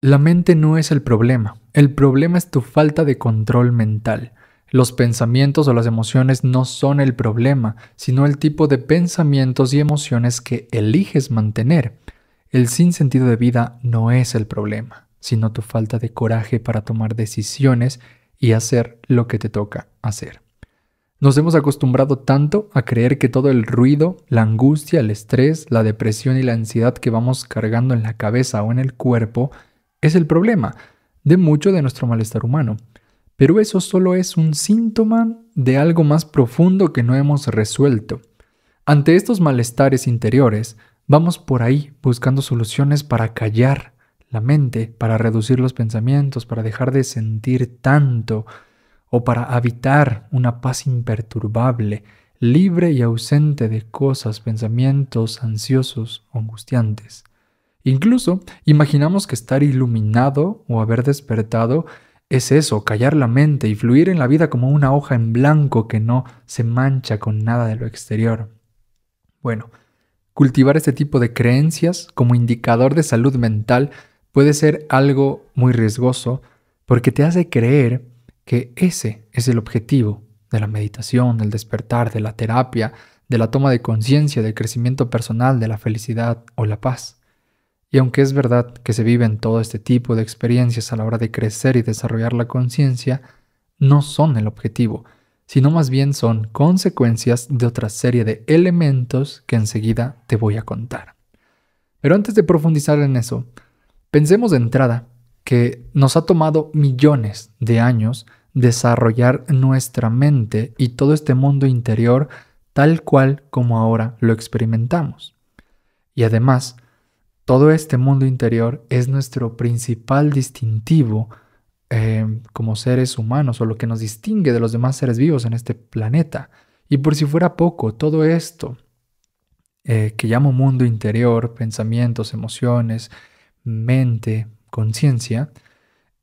La mente no es el problema, el problema es tu falta de control mental. Los pensamientos o las emociones no son el problema, sino el tipo de pensamientos y emociones que eliges mantener. El sinsentido de vida no es el problema, sino tu falta de coraje para tomar decisiones y hacer lo que te toca hacer. Nos hemos acostumbrado tanto a creer que todo el ruido, la angustia, el estrés, la depresión y la ansiedad que vamos cargando en la cabeza o en el cuerpo es el problema de mucho de nuestro malestar humano. Pero eso solo es un síntoma de algo más profundo que no hemos resuelto. Ante estos malestares interiores, vamos por ahí buscando soluciones para callar la mente, para reducir los pensamientos, para dejar de sentir tanto o para habitar una paz imperturbable, libre y ausente de cosas, pensamientos ansiosos, angustiantes. Incluso imaginamos que estar iluminado o haber despertado es eso, callar la mente y fluir en la vida como una hoja en blanco que no se mancha con nada de lo exterior. Bueno, cultivar este tipo de creencias como indicador de salud mental puede ser algo muy riesgoso porque te hace creer que ese es el objetivo de la meditación, del despertar, de la terapia, de la toma de conciencia, del crecimiento personal, de la felicidad o la paz. Y aunque es verdad que se viven todo este tipo de experiencias a la hora de crecer y desarrollar la conciencia, no son el objetivo, sino más bien son consecuencias de otra serie de elementos que enseguida te voy a contar. Pero antes de profundizar en eso, pensemos de entrada que nos ha tomado millones de años desarrollar nuestra mente y todo este mundo interior tal cual como ahora lo experimentamos. Y además, todo este mundo interior es nuestro principal distintivo eh, como seres humanos o lo que nos distingue de los demás seres vivos en este planeta. Y por si fuera poco, todo esto eh, que llamo mundo interior, pensamientos, emociones, mente, conciencia,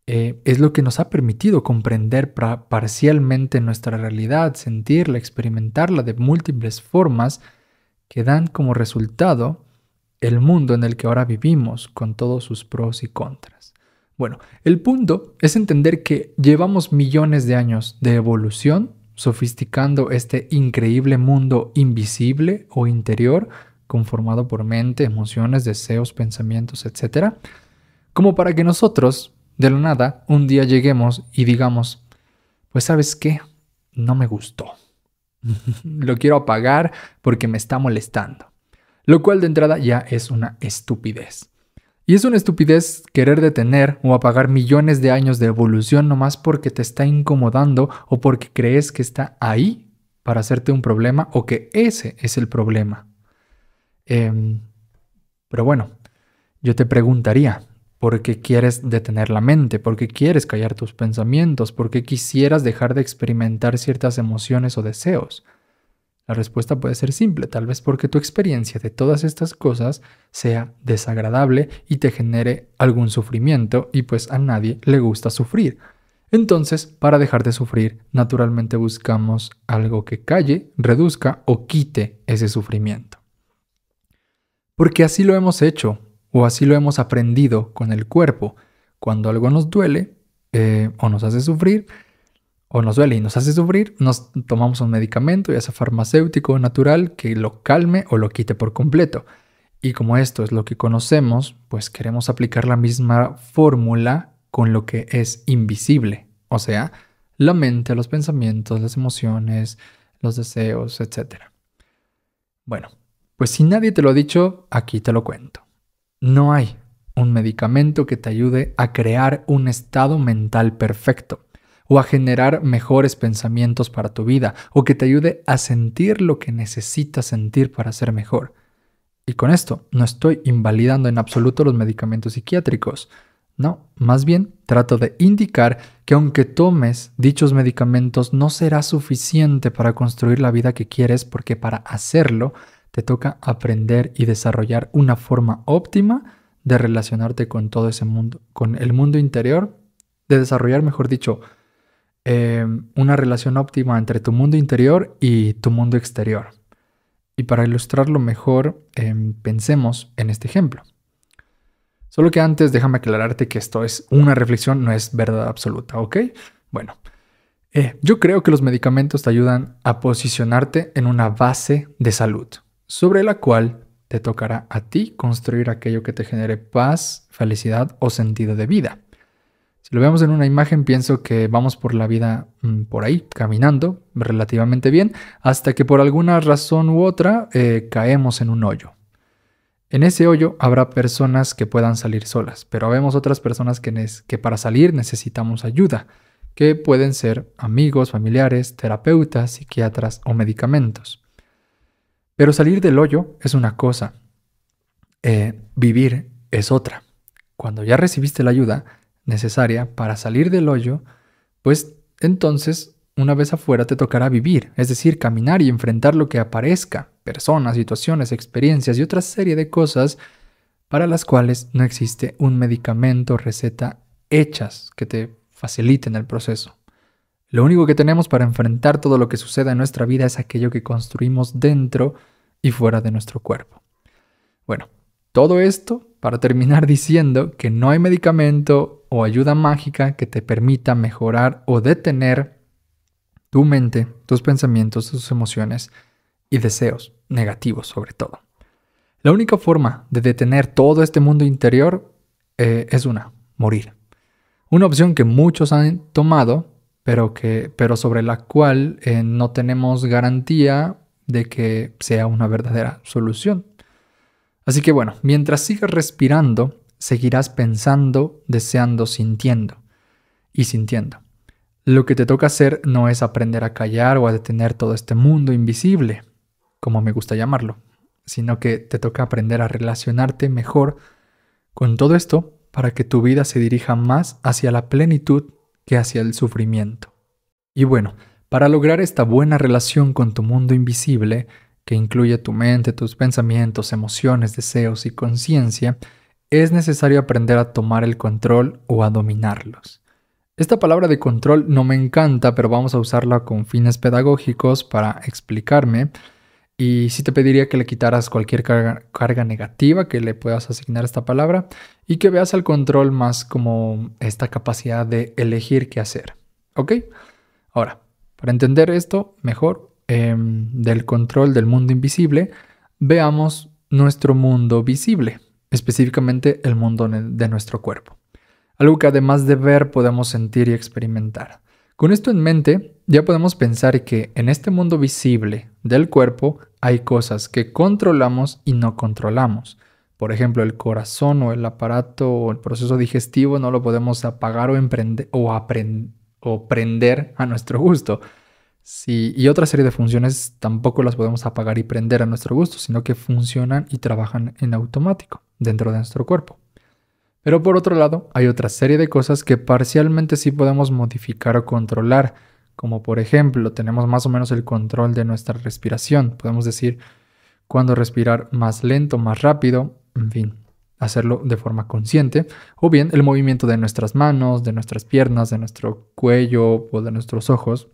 eh, es lo que nos ha permitido comprender parcialmente nuestra realidad, sentirla, experimentarla de múltiples formas que dan como resultado el mundo en el que ahora vivimos, con todos sus pros y contras. Bueno, el punto es entender que llevamos millones de años de evolución sofisticando este increíble mundo invisible o interior, conformado por mente, emociones, deseos, pensamientos, etc., como para que nosotros, de lo nada, un día lleguemos y digamos, pues sabes qué, no me gustó. Lo quiero apagar porque me está molestando lo cual de entrada ya es una estupidez. Y es una estupidez querer detener o apagar millones de años de evolución nomás porque te está incomodando o porque crees que está ahí para hacerte un problema o que ese es el problema. Em, pero bueno, yo te preguntaría, ¿por qué quieres detener la mente? ¿Por qué quieres callar tus pensamientos? ¿Por qué quisieras dejar de experimentar ciertas emociones o deseos? La respuesta puede ser simple, tal vez porque tu experiencia de todas estas cosas sea desagradable y te genere algún sufrimiento y pues a nadie le gusta sufrir. Entonces, para dejar de sufrir, naturalmente buscamos algo que calle, reduzca o quite ese sufrimiento. Porque así lo hemos hecho o así lo hemos aprendido con el cuerpo. Cuando algo nos duele eh, o nos hace sufrir, o nos duele y nos hace sufrir, nos tomamos un medicamento, ya sea farmacéutico o natural, que lo calme o lo quite por completo. Y como esto es lo que conocemos, pues queremos aplicar la misma fórmula con lo que es invisible, o sea, la mente, los pensamientos, las emociones, los deseos, etc. Bueno, pues si nadie te lo ha dicho, aquí te lo cuento. No hay un medicamento que te ayude a crear un estado mental perfecto o a generar mejores pensamientos para tu vida, o que te ayude a sentir lo que necesitas sentir para ser mejor. Y con esto no estoy invalidando en absoluto los medicamentos psiquiátricos. No, más bien trato de indicar que aunque tomes dichos medicamentos no será suficiente para construir la vida que quieres porque para hacerlo te toca aprender y desarrollar una forma óptima de relacionarte con todo ese mundo, con el mundo interior, de desarrollar, mejor dicho, Em, una relación óptima entre tu mundo interior y tu mundo exterior. Y para ilustrarlo mejor, em, pensemos en este ejemplo. Solo que antes déjame aclararte que esto es una reflexión, no es verdad absoluta, ¿ok? Bueno, eh, yo creo que los medicamentos te ayudan a posicionarte en una base de salud, sobre la cual te tocará a ti construir aquello que te genere paz, felicidad o sentido de vida. Si lo vemos en una imagen, pienso que vamos por la vida mm, por ahí, caminando relativamente bien, hasta que por alguna razón u otra eh, caemos en un hoyo. En ese hoyo habrá personas que puedan salir solas, pero vemos otras personas que, para salir necesitamos ayuda, que pueden ser amigos, familiares, terapeutas, psiquiatras o medicamentos. Pero salir del hoyo es una cosa, eh, vivir es otra. Cuando ya recibiste la ayuda, necesaria para salir del hoyo, pues entonces una vez afuera te tocará vivir, es decir, caminar y enfrentar lo que aparezca, personas, situaciones, experiencias y otra serie de cosas para las cuales no existe un medicamento, receta hechas que te faciliten el proceso. Lo único que tenemos para enfrentar todo lo que suceda en nuestra vida es aquello que construimos dentro y fuera de nuestro cuerpo. Bueno, todo esto para terminar diciendo que no hay medicamento, o ayuda mágica que te permita mejorar o detener tu mente, tus pensamientos, tus emociones y deseos negativos sobre todo. La única forma de detener todo este mundo interior eh, es una, morir. Una opción que muchos han tomado, pero, que, pero sobre la cual eh, no tenemos garantía de que sea una verdadera solución. Así que bueno, mientras sigas respirando, seguirás pensando, deseando, sintiendo y sintiendo. Lo que te toca hacer no es aprender a callar o a detener todo este mundo invisible, como me gusta llamarlo, sino que te toca aprender a relacionarte mejor con todo esto para que tu vida se dirija más hacia la plenitud que hacia el sufrimiento. Y bueno, para lograr esta buena relación con tu mundo invisible, que incluye tu mente, tus pensamientos, emociones, deseos y conciencia, es necesario aprender a tomar el control o a dominarlos. Esta palabra de control no me encanta, pero vamos a usarla con fines pedagógicos para explicarme. Y sí te pediría que le quitaras cualquier carga, negativa que le puedas asignar a esta palabra y que veas al control más como esta capacidad de elegir qué hacer. ¿Ok? Ahora, para entender esto mejor em, del control del mundo invisible, veamos nuestro mundo visible específicamente el mundo de nuestro cuerpo. Algo que además de ver podemos sentir y experimentar. Con esto en mente, ya podemos pensar que en este mundo visible del cuerpo hay cosas que controlamos y no controlamos. Por ejemplo, el corazón o el aparato o el proceso digestivo no lo podemos apagar o, o, o prender a nuestro gusto y otra serie de funciones tampoco las podemos apagar y prender a nuestro gusto, sino que funcionan y trabajan en automático dentro de nuestro cuerpo. Pero por otro lado, hay otra serie de cosas que parcialmente sí podemos modificar o controlar, como por ejemplo, tenemos más o menos el control de nuestra respiración, podemos decir cuándo respirar más lento, más rápido, en fin, hacerlo de forma consciente, o bien el movimiento de nuestras manos, de nuestras piernas, de nuestro cuello o de nuestros ojos,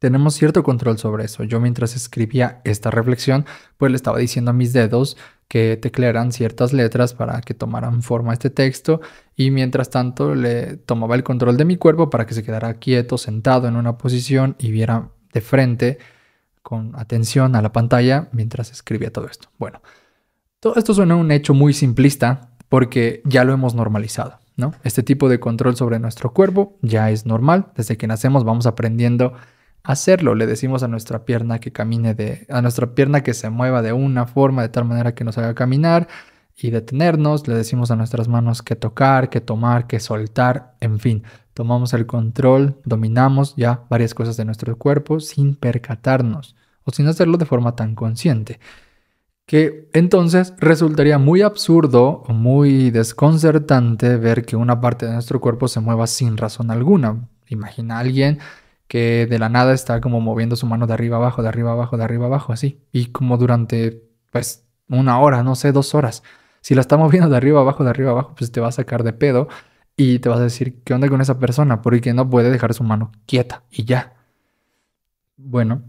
tenemos cierto control sobre eso. Yo mientras escribía esta reflexión, pues le estaba diciendo a mis dedos que teclearan ciertas letras para que tomaran forma este texto y mientras tanto le tomaba el control de mi cuerpo para que se quedara quieto, sentado en una posición y viera de frente con atención a la pantalla mientras escribía todo esto. Bueno, todo esto suena un hecho muy simplista porque ya lo hemos normalizado, ¿no? Este tipo de control sobre nuestro cuerpo ya es normal. Desde que nacemos vamos aprendiendo hacerlo. Le decimos a nuestra pierna que camine de, a nuestra pierna que se mueva de una forma de tal manera que nos haga caminar y detenernos. Le decimos a nuestras manos que tocar, que tomar, que soltar, en fin. Tomamos el control, dominamos ya varias cosas de nuestro cuerpo sin percatarnos o sin hacerlo de forma tan consciente. Que entonces resultaría muy absurdo o muy desconcertante ver que una parte de nuestro cuerpo se mueva sin razón alguna. Imagina a alguien que de la nada está como moviendo su mano de arriba abajo, de arriba abajo, de arriba abajo, así. Y como durante, pues, una hora, no sé, dos horas. Si la está moviendo de arriba abajo, de arriba abajo, pues te va a sacar de pedo y te vas a decir, ¿qué onda con esa persona? Porque no puede dejar su mano quieta y ya. Bueno,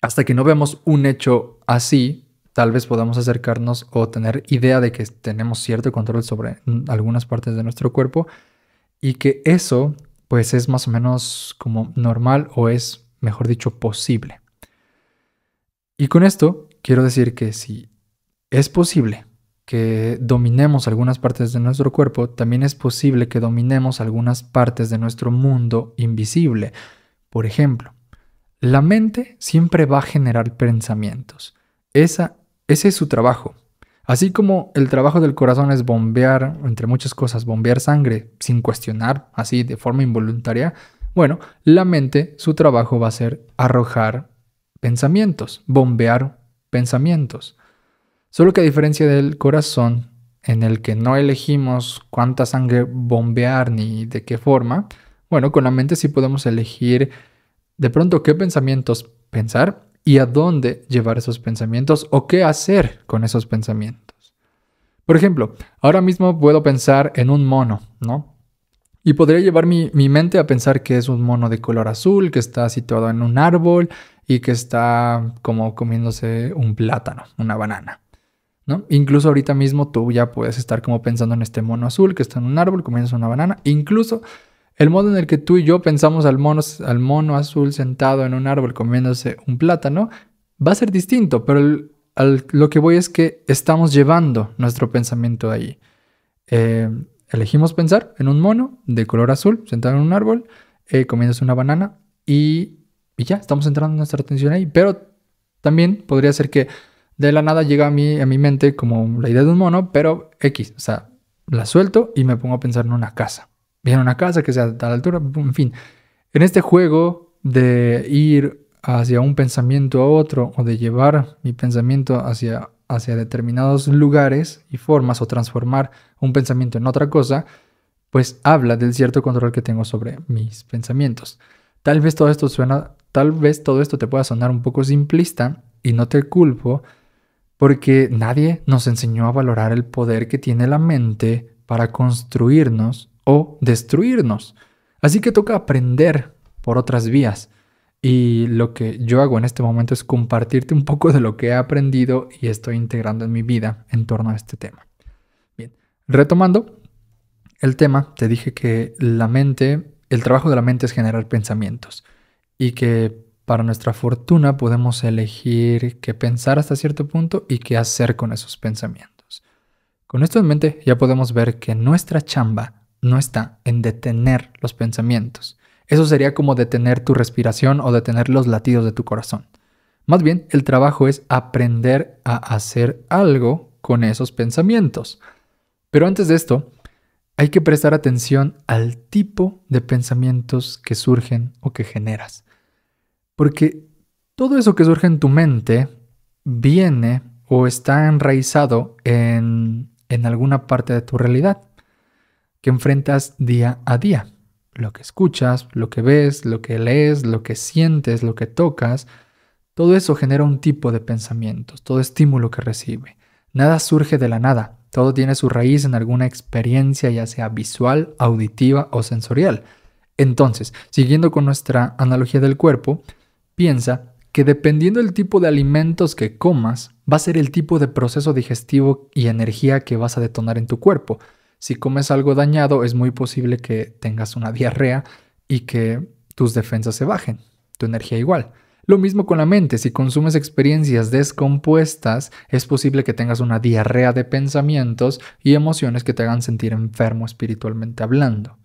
hasta que no vemos un hecho así, tal vez podamos acercarnos o tener idea de que tenemos cierto control sobre algunas partes de nuestro cuerpo y que eso pues es más o menos como normal o es, mejor dicho, posible. Y con esto quiero decir que si es posible que dominemos algunas partes de nuestro cuerpo, también es posible que dominemos algunas partes de nuestro mundo invisible. Por ejemplo, la mente siempre va a generar pensamientos. Esa, ese es su trabajo. Así como el trabajo del corazón es bombear, entre muchas cosas, bombear sangre sin cuestionar, así de forma involuntaria, bueno, la mente, su trabajo va a ser arrojar pensamientos, bombear pensamientos. Solo que a diferencia del corazón, en el que no elegimos cuánta sangre bombear ni de qué forma, bueno, con la mente sí podemos elegir de pronto qué pensamientos pensar y a dónde llevar esos pensamientos o qué hacer con esos pensamientos. Por ejemplo, ahora mismo puedo pensar en un mono, ¿no? Y podría llevar mi, mente a pensar que es un mono de color azul, que está situado en un árbol y que está como comiéndose un plátano, una banana. ¿no? Incluso ahorita mismo tú ya puedes estar como pensando en este mono azul que está en un árbol comiéndose una banana. Incluso el modo en el que tú y yo pensamos al mono, al mono azul sentado en un árbol comiéndose un plátano va a ser distinto, pero lo que voy es que estamos llevando nuestro pensamiento ahí. Eh, elegimos pensar en un mono de color azul sentado en un árbol, eh, comiéndose una banana y, ya, estamos centrando nuestra atención ahí. Pero también podría ser que de la nada llega a, a mi mente como la idea de un mono, pero X, o sea, la suelto y me pongo a pensar en una casa Viene una casa que sea a tal altura, en fin. En este juego de ir hacia un pensamiento a otro o de llevar mi pensamiento hacia, hacia determinados lugares y formas o transformar un pensamiento en otra cosa, pues habla del cierto control que tengo sobre mis pensamientos. Tal vez todo esto suena, tal vez todo esto te pueda sonar un poco simplista y no te culpo, porque nadie nos enseñó a valorar el poder que tiene la mente para construirnos o destruirnos. Así que toca aprender por otras vías. Y lo que yo hago en este momento es compartirte un poco de lo que he aprendido y estoy integrando en mi vida en torno a este tema. Bien, retomando el tema, te dije que la mente, el trabajo de la mente es generar pensamientos y que para nuestra fortuna podemos elegir qué pensar hasta cierto punto y qué hacer con esos pensamientos. Con esto en mente ya podemos ver que nuestra chamba no está en detener los pensamientos. Eso sería como detener tu respiración o detener los latidos de tu corazón. Más bien, el trabajo es aprender a hacer algo con esos pensamientos. Pero antes de esto, hay que prestar atención al tipo de pensamientos que surgen o que generas. Porque todo eso que surge en tu mente viene o está enraizado en, en alguna parte de tu realidad que enfrentas día a día. Lo que escuchas, lo que ves, lo que lees, lo que sientes, lo que tocas, todo eso genera un tipo de pensamientos, todo estímulo que recibe. Nada surge de la nada, todo tiene su raíz en alguna experiencia ya sea visual, auditiva o sensorial. Entonces, siguiendo con nuestra analogía del cuerpo, piensa que dependiendo del tipo de alimentos que comas, va a ser el tipo de proceso digestivo y energía que vas a detonar en tu cuerpo. Si comes algo dañado, es muy posible que tengas una diarrea y que tus defensas se bajen, tu energía igual. Lo mismo con la mente, si consumes experiencias descompuestas, es posible que tengas una diarrea de pensamientos y emociones que te hagan sentir enfermo espiritualmente hablando.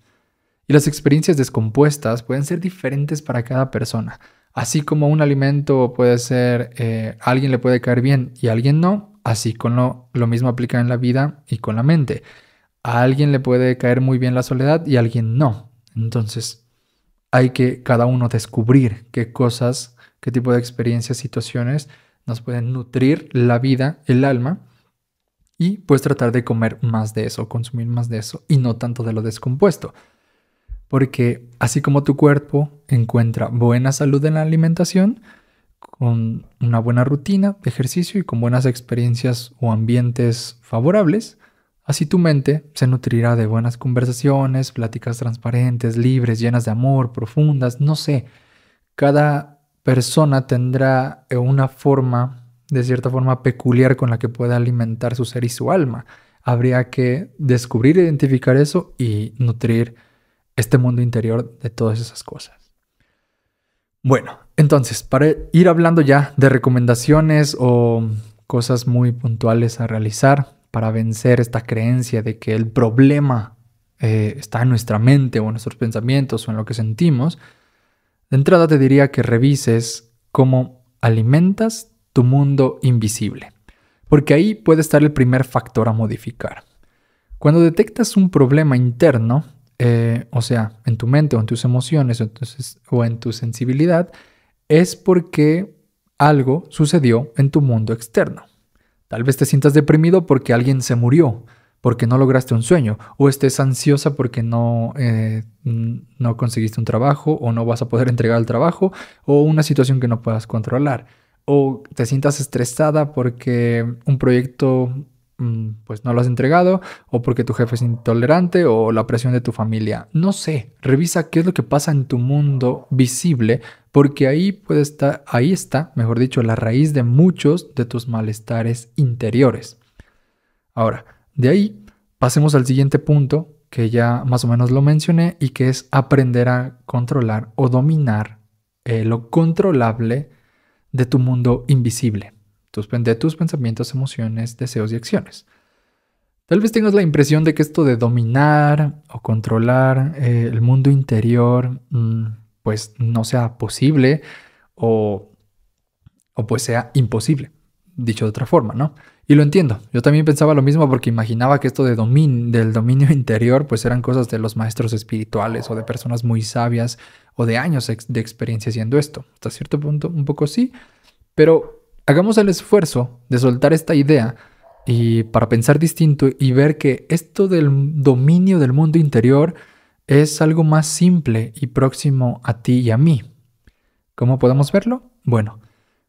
Y las experiencias descompuestas pueden ser diferentes para cada persona. Así como un alimento puede ser, a eh, alguien le puede caer bien y a alguien no, así con lo mismo aplica en la vida y con la mente. A alguien le puede caer muy bien la soledad y a alguien no. Entonces, hay que cada uno descubrir qué cosas, qué tipo de experiencias, situaciones nos pueden nutrir la vida, el alma, y pues tratar de comer más de eso, consumir más de eso y no tanto de lo descompuesto. Porque así como tu cuerpo encuentra buena salud en la alimentación, con una buena rutina de ejercicio y con buenas experiencias o ambientes favorables, Así tu mente se nutrirá de buenas conversaciones, pláticas transparentes, libres, llenas de amor, profundas, no sé. Cada persona tendrá eh, una forma, de cierta forma, peculiar con la que pueda alimentar su ser y su alma. Habría que descubrir, identificar eso y nutrir este mundo interior de todas esas cosas. Bueno, entonces, para ir hablando ya de recomendaciones o cosas muy puntuales a realizar, para vencer esta creencia de que el problema eh, está en nuestra mente o en nuestros pensamientos o en lo que sentimos, de entrada te diría que revises cómo alimentas tu mundo invisible, porque ahí puede estar el primer factor a modificar. Cuando detectas un problema interno, eh, o sea, en tu mente o en tus emociones o en tu sensibilidad, es porque algo sucedió en tu mundo externo. Tal vez te sientas deprimido porque alguien se murió, porque no lograste un sueño, o estés ansiosa porque no, eh, no conseguiste un trabajo, o no vas a poder entregar el trabajo, o una situación que no puedas controlar, o te sientas estresada porque un proyecto Mm, pues no lo has entregado o porque tu jefe es intolerante o la presión de tu familia. No sé, revisa qué es lo que pasa en tu mundo visible porque ahí puede estar, ahí está, mejor dicho, la raíz de muchos de tus malestares interiores. Ahora, de ahí pasemos al siguiente punto que ya más o menos lo mencioné y que es aprender a controlar o dominar eh, lo controlable de tu mundo invisible de tus pensamientos, emociones, deseos y acciones. Tal vez tengas la impresión de que esto de dominar o controlar eh, el mundo interior mm, pues no sea posible o, o pues sea imposible, dicho de otra forma, ¿no? Y lo entiendo, yo también pensaba lo mismo porque imaginaba que esto de del dominio interior pues eran cosas de los maestros espirituales o de personas muy sabias o de años de experiencia haciendo esto. Hasta cierto punto un poco sí, pero Hagamos el esfuerzo de soltar esta idea y para pensar distinto y ver que esto del dominio del mundo interior es algo más simple y próximo a ti y a mí. ¿Cómo podemos verlo? Bueno,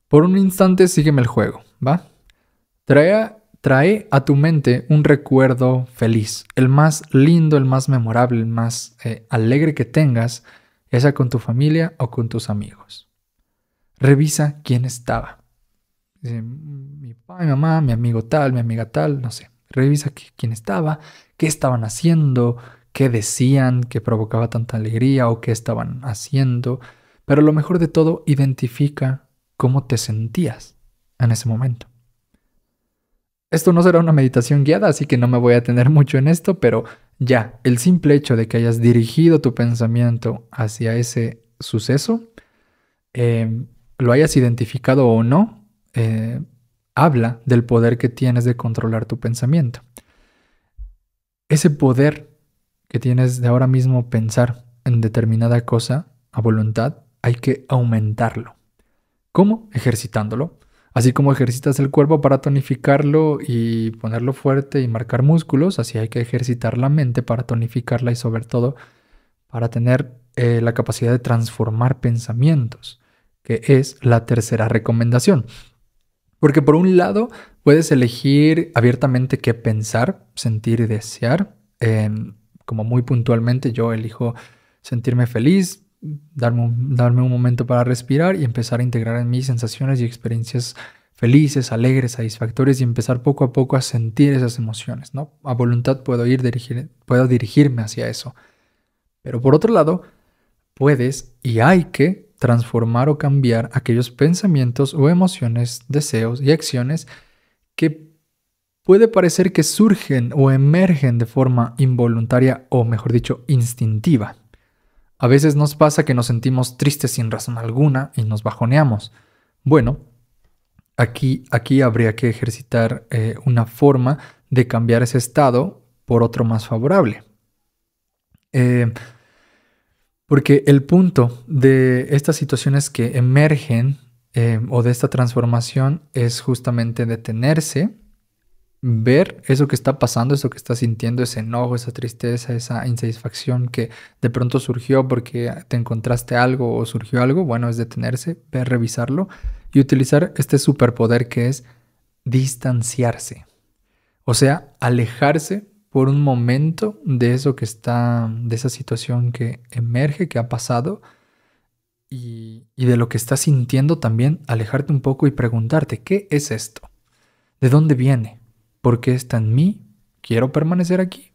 por un instante sígueme el juego, ¿va? Trae, a tu mente un recuerdo feliz, el más lindo, el más memorable, el más eh, alegre que tengas, ya sea con tu familia o con tus amigos. Revisa quién estaba. Dice, mi papá, mi mamá, mi amigo tal, mi amiga tal, no sé. Revisa quién estaba, qué estaban haciendo, qué decían qué provocaba tanta alegría o qué estaban haciendo. Pero lo mejor de todo, identifica cómo te sentías en ese momento. Esto no será una meditación guiada, así que no me voy a tener mucho en esto, pero ya, el simple hecho de que hayas dirigido tu pensamiento hacia ese suceso, em, lo hayas identificado o no, eh, habla del poder que tienes de controlar tu pensamiento. Ese poder que tienes de ahora mismo pensar en determinada cosa a voluntad, hay que aumentarlo. ¿Cómo? Ejercitándolo. Así como ejercitas el cuerpo para tonificarlo y ponerlo fuerte y marcar músculos, así hay que ejercitar la mente para tonificarla y sobre todo para tener eh, la capacidad de transformar pensamientos, que es la tercera recomendación. Porque por un lado puedes elegir abiertamente qué pensar, sentir y desear. como muy puntualmente yo elijo sentirme feliz, darme un, darme un momento para respirar y empezar a integrar en mí sensaciones y experiencias felices, alegres, satisfactorias y empezar poco a poco a sentir esas emociones, ¿no? A voluntad puedo ir puedo dirigirme hacia eso. Pero por otro lado, puedes y hay que transformar o cambiar aquellos pensamientos o emociones, deseos y acciones que puede parecer que surgen o emergen de forma involuntaria o mejor dicho instintiva. A veces nos pasa que nos sentimos tristes sin razón alguna y nos bajoneamos. Bueno, aquí, aquí habría que ejercitar eh, una forma de cambiar ese estado por otro más favorable. Eh, porque el punto de estas situaciones que emergen eh, o de esta transformación es justamente detenerse, ver eso que está pasando, eso que está sintiendo, ese enojo, esa tristeza, esa insatisfacción que de pronto surgió porque te encontraste algo o surgió algo, bueno, es detenerse, ver, revisarlo y utilizar este superpoder que es distanciarse. O sea, alejarse por un momento de eso que está, de esa situación que emerge, que ha pasado, y, de lo que estás sintiendo también, alejarte un poco y preguntarte, ¿qué es esto? ¿De dónde viene? ¿Por qué está en mí? ¿Quiero permanecer aquí?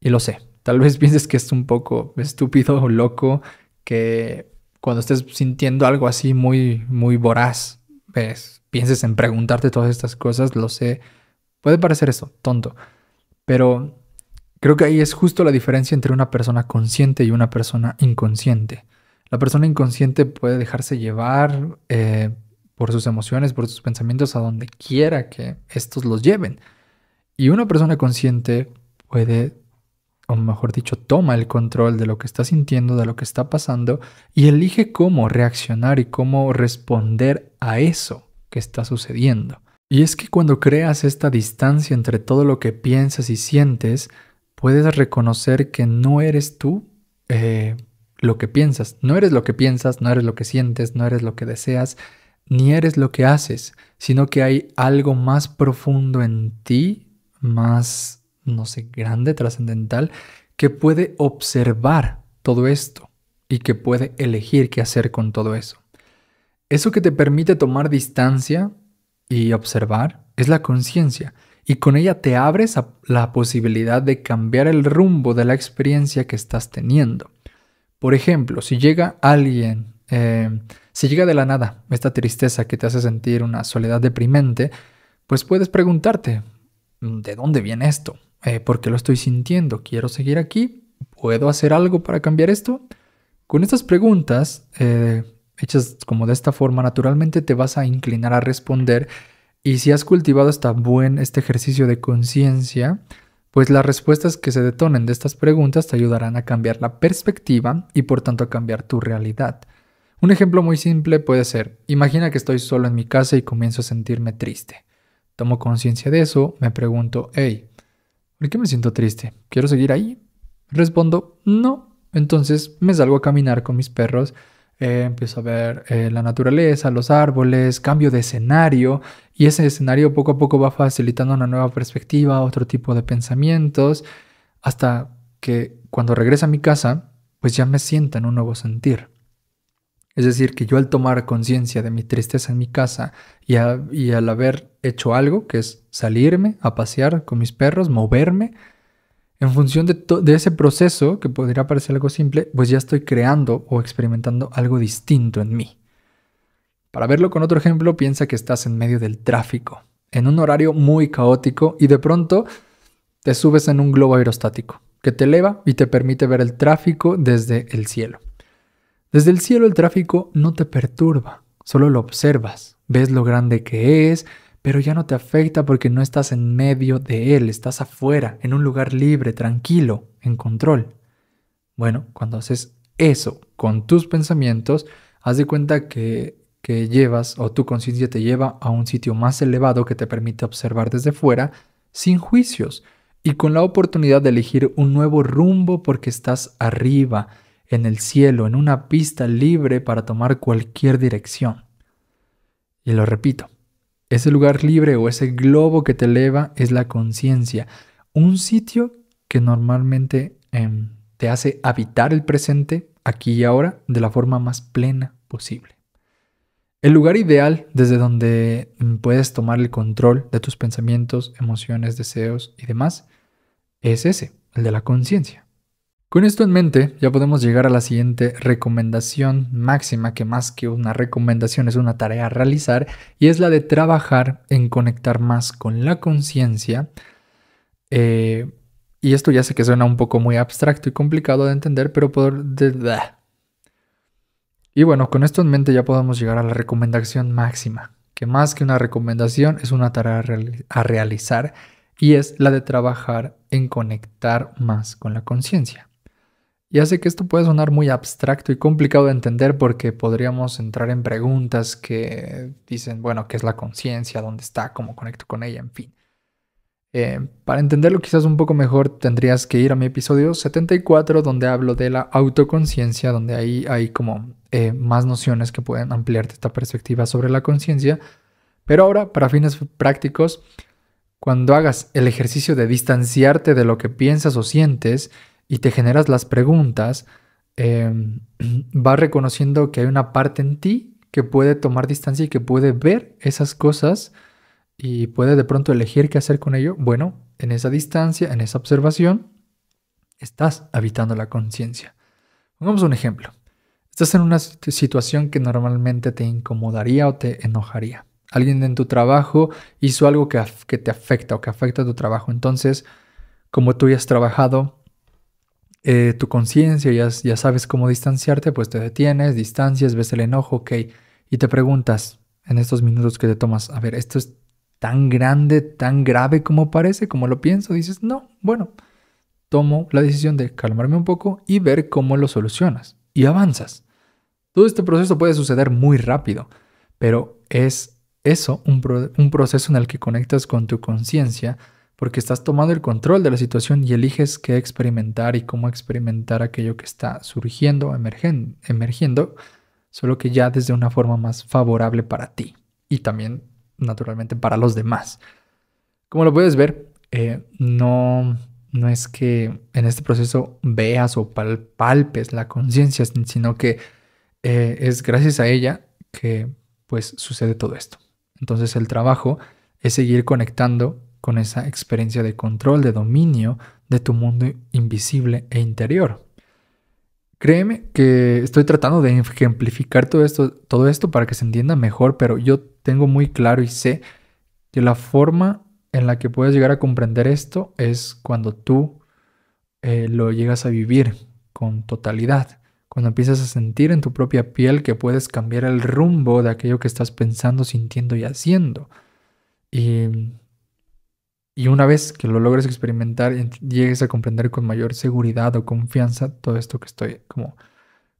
Y lo sé, tal vez pienses que es un poco estúpido o loco, que cuando estés sintiendo algo así muy, muy voraz, ves, pienses en preguntarte todas estas cosas, lo sé, puede parecer eso, tonto pero creo que ahí es justo la diferencia entre una persona consciente y una persona inconsciente. La persona inconsciente puede dejarse llevar eh, por sus emociones, por sus pensamientos, a donde quiera que estos los lleven. Y una persona consciente puede, o mejor dicho, toma el control de lo que está sintiendo, de lo que está pasando, y elige cómo reaccionar y cómo responder a eso que está sucediendo. Y es que cuando creas esta distancia entre todo lo que piensas y sientes, puedes reconocer que no eres tú eh, lo que piensas, no eres lo que piensas, no eres lo que sientes, no eres lo que deseas, ni eres lo que haces, sino que hay algo más profundo en ti, más, no sé, grande, trascendental, que puede observar todo esto y que puede elegir qué hacer con todo eso. Eso que te permite tomar distancia y observar es la conciencia, y con ella te abres a la posibilidad de cambiar el rumbo de la experiencia que estás teniendo. Por ejemplo, si llega alguien, eh, si llega de la nada esta tristeza que te hace sentir una soledad deprimente, pues puedes preguntarte, ¿de dónde viene esto? Eh, ¿Por qué lo estoy sintiendo? ¿Quiero seguir aquí? ¿Puedo hacer algo para cambiar esto? Con estas preguntas eh, hechas como de esta forma, naturalmente te vas a inclinar a responder y si has cultivado hasta buen este ejercicio de conciencia, pues las respuestas que se detonen de estas preguntas te ayudarán a cambiar la perspectiva y por tanto a cambiar tu realidad. Un ejemplo muy simple puede ser, imagina que estoy solo en mi casa y comienzo a sentirme triste. Tomo conciencia de eso, me pregunto, hey, ¿por qué me siento triste? ¿Quiero seguir ahí? Respondo, no. Entonces me salgo a caminar con mis perros eh, empiezo a ver eh, la naturaleza, los árboles, cambio de escenario y ese escenario poco a poco va facilitando una nueva perspectiva, otro tipo de pensamientos, hasta que cuando regreso a mi casa, pues ya me siento en un nuevo sentir. Es decir, que yo al tomar conciencia de mi tristeza en mi casa y al haber hecho algo, que es salirme a pasear con mis perros, moverme, en función de, ese proceso, que podría parecer algo simple, pues ya estoy creando o experimentando algo distinto en mí. Para verlo con otro ejemplo, piensa que estás en medio del tráfico, en un horario muy caótico y de pronto te subes en un globo aerostático que te eleva y te permite ver el tráfico desde el cielo. Desde el cielo el tráfico no te perturba, solo lo observas, ves lo grande que es, pero ya no te afecta porque no estás en medio de él, estás afuera, en un lugar libre, tranquilo, en control. Bueno, cuando haces eso con tus pensamientos, haz de cuenta que, que llevas o tu conciencia te lleva a un sitio más elevado que te permite observar desde fuera sin juicios y con la oportunidad de elegir un nuevo rumbo porque estás arriba, en el cielo, en una pista libre para tomar cualquier dirección. Y lo repito, ese lugar libre o ese globo que te eleva es la conciencia. Un sitio que normalmente em, te hace habitar el presente, aquí y ahora, de la forma más plena posible. El lugar ideal desde donde em, puedes tomar el control de tus pensamientos, emociones, deseos y demás es ese, el de la conciencia. Con esto en mente, ya podemos llegar a la siguiente recomendación máxima, que más que una recomendación es una tarea a realizar, y es la de trabajar en conectar más con la conciencia. Eh, y esto ya sé que suena un poco muy abstracto y complicado de entender, pero por... Y bueno, con esto en mente ya podemos llegar a la recomendación máxima, que más que una recomendación es una tarea a realizar, y es la de trabajar en conectar más con la conciencia. Ya sé que esto puede sonar muy abstracto y complicado de entender porque podríamos entrar en preguntas que dicen, bueno, ¿qué es la conciencia? ¿Dónde está? ¿Cómo conecto con ella? En fin. Eh, para entenderlo quizás un poco mejor tendrías que ir a mi episodio 74 donde hablo de la autoconciencia, donde ahí hay como eh, más nociones que pueden ampliarte esta perspectiva sobre la conciencia. Pero ahora, para fines prácticos, cuando hagas el ejercicio de distanciarte de lo que piensas o sientes, y te generas las preguntas, em, va vas reconociendo que hay una parte en ti que puede tomar distancia y que puede ver esas cosas y puede de pronto elegir qué hacer con ello. Bueno, en esa distancia, en esa observación, estás habitando la conciencia. Pongamos un ejemplo. Estás en una situación que normalmente te incomodaría o te enojaría. Alguien en tu trabajo hizo algo que, que, te afecta o que afecta tu trabajo. Entonces, como tú ya has trabajado eh, tu conciencia, ya, ya sabes cómo distanciarte, pues te detienes, distancias, ves el enojo, ok, y te preguntas en estos minutos que te tomas, a ver, ¿esto es tan grande, tan grave como parece, como lo pienso? Dices, no, bueno, tomo la decisión de calmarme un poco y ver cómo lo solucionas, y avanzas. Todo este proceso puede suceder muy rápido, pero es eso un, un proceso en el que conectas con tu conciencia, porque estás tomando el control de la situación y eliges qué experimentar y cómo experimentar aquello que está surgiendo, emergiendo, solo que ya desde una forma más favorable para ti y también, naturalmente, para los demás. Como lo puedes ver, eh, no, no es que en este proceso veas o palpes la conciencia, sino que eh, es gracias a ella que pues sucede todo esto. Entonces el trabajo es seguir conectando con esa experiencia de control, de dominio de tu mundo invisible e interior. Créeme que estoy tratando de ejemplificar todo esto, todo esto para que se entienda mejor, pero yo tengo muy claro y sé que la forma en la que puedes llegar a comprender esto es cuando tú eh, lo llegas a vivir con totalidad, cuando empiezas a sentir en tu propia piel que puedes cambiar el rumbo de aquello que estás pensando, sintiendo y haciendo. Y y una vez que lo logres experimentar, y llegues a comprender con mayor seguridad o confianza todo esto que estoy como,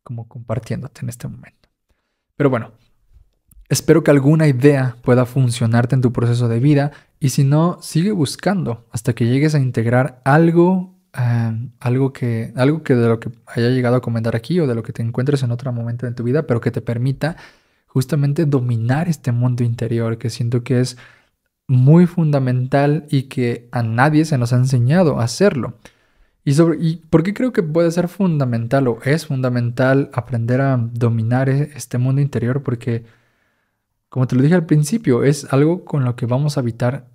como compartiéndote en este momento. Pero bueno, espero que alguna idea pueda funcionarte en tu proceso de vida y si no, sigue buscando hasta que llegues a integrar algo, eh, algo, que, algo que de lo que haya llegado a comentar aquí o de lo que te encuentres en otro momento de tu vida, pero que te permita justamente dominar este mundo interior que siento que es muy fundamental y que a nadie se nos ha enseñado a hacerlo. ¿Y, y por qué creo que puede ser fundamental o es fundamental aprender a dominar e-, este mundo interior? Porque, como te lo dije al principio, es algo con lo que vamos a habitar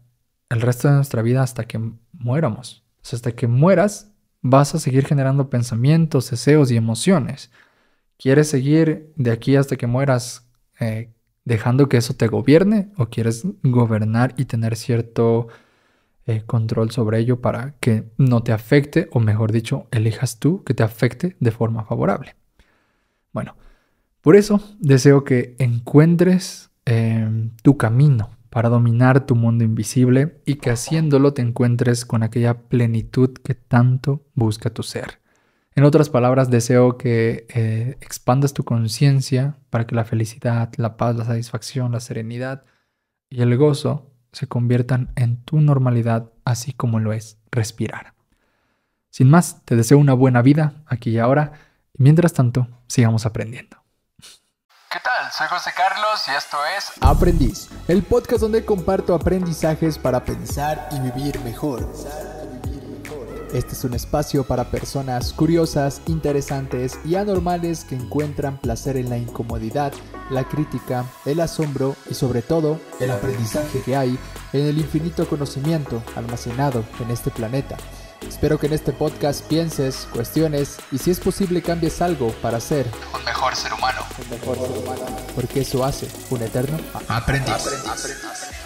el resto de nuestra vida hasta que muéramos. O sea, hasta que mueras, vas a seguir generando pensamientos, deseos y emociones. ¿Quieres seguir de aquí hasta que mueras eh, dejando que eso te gobierne o quieres gobernar y tener cierto eh, control sobre ello para que no te afecte o mejor dicho, elijas tú que te afecte de forma favorable. Bueno, por eso deseo que encuentres em, tu camino para dominar tu mundo invisible y que haciéndolo te encuentres con aquella plenitud que tanto busca tu ser. En otras palabras, deseo que eh, expandas tu conciencia para que la felicidad, la paz, la satisfacción, la serenidad y el gozo se conviertan en tu normalidad, así como lo es respirar. Sin más, te deseo una buena vida aquí y ahora, y mientras tanto, sigamos aprendiendo. ¿Qué tal? Soy José Carlos y esto es Aprendiz, el podcast donde comparto aprendizajes para pensar y vivir mejor. Este es un espacio para personas curiosas, interesantes y anormales que encuentran placer en la incomodidad, la crítica, el asombro y sobre todo el aprendizaje que hay en el infinito conocimiento almacenado en este planeta. Espero que en este podcast pienses, cuestiones y si es posible cambies algo para ser un mejor ser humano. Porque eso hace un eterno aprendizaje. aprendiz.